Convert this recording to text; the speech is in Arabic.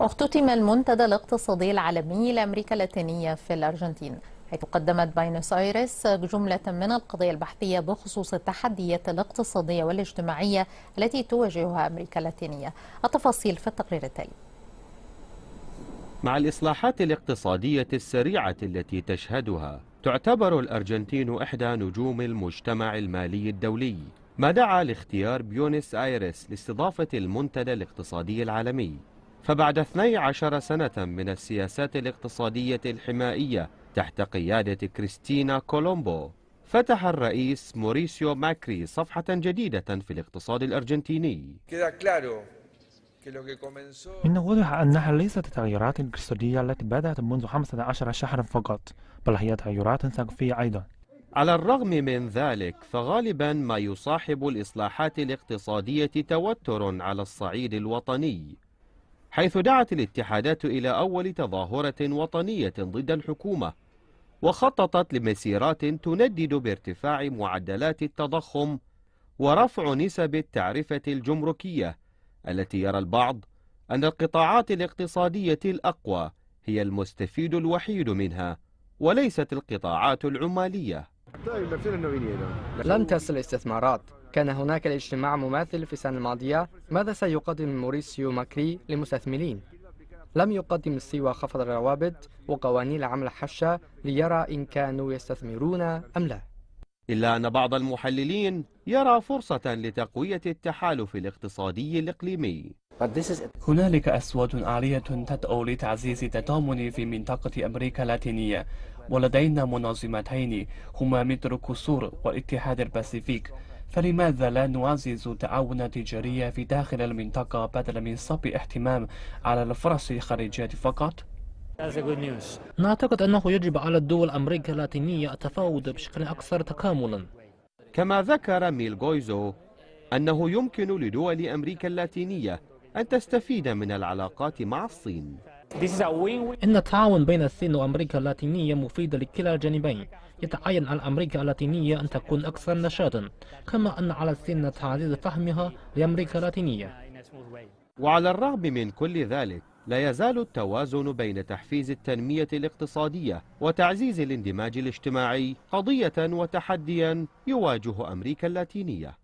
اختتم المنتدى الاقتصادي العالمي لأمريكا اللاتينية في الأرجنتين حيث قدمت باينوس آيرس جملة من القضايا البحثية بخصوص التحديات الاقتصادية والاجتماعية التي تواجهها أمريكا اللاتينية التفاصيل في التقرير التالي مع الإصلاحات الاقتصادية السريعة التي تشهدها تعتبر الأرجنتين إحدى نجوم المجتمع المالي الدولي ما دعا لاختيار بيونس آيرس لاستضافة المنتدى الاقتصادي العالمي فبعد 12 سنة من السياسات الاقتصادية الحمائية تحت قيادة كريستينا كولومبو فتح الرئيس موريسيو ماكري صفحة جديدة في الاقتصاد الأرجنتيني من الواضح أنها ليست التغيرات الاقتصادية التي بدأت منذ 15 شهرا فقط بل هي تغيرات ثقافية أيضا على الرغم من ذلك فغالبا ما يصاحب الإصلاحات الاقتصادية توتر على الصعيد الوطني حيث دعت الاتحادات إلى أول تظاهرة وطنية ضد الحكومة وخططت لمسيرات تندد بارتفاع معدلات التضخم ورفع نسب التعرفة الجمركية التي يرى البعض أن القطاعات الاقتصادية الأقوى هي المستفيد الوحيد منها وليست القطاعات العمالية طيب، لن تصل الاستثمارات كان هناك الاجتماع مماثل في السنة الماضية ماذا سيقدم موريسيو ماكري للمستثمرين لم يقدم سوى خفض الروابط وقوانين عمل الحشة ليرى إن كانوا يستثمرون أم لا إلا أن بعض المحللين يرى فرصة لتقوية التحالف الاقتصادي الإقليمي هنالك أصوات عالية تدعو لتعزيز التضامن في منطقة أمريكا اللاتينية ولدينا منظمتين هما متر كسور والاتحاد الباسيفيك فلماذا لا نعزز التعاون التجاري في داخل المنطقة بدلا من صب اهتمام على الفرص الخارجية فقط؟ نعتقد أنه يجب على الدول أمريكا اللاتينية التفاوض بشكل أكثر تكاملا كما ذكر ميل جويزو أنه يمكن لدول أمريكا اللاتينية أن تستفيد من العلاقات مع الصين إن التعاون بين الصين وأمريكا اللاتينية مفيد لكلا الجانبين يتعين على أمريكا اللاتينية أن تكون أكثر نشاطا كما أن على الصين تعزيز فهمها لأمريكا اللاتينية وعلى الرغم من كل ذلك لا يزال التوازن بين تحفيز التنمية الاقتصادية وتعزيز الاندماج الاجتماعي قضية وتحديا يواجه أمريكا اللاتينية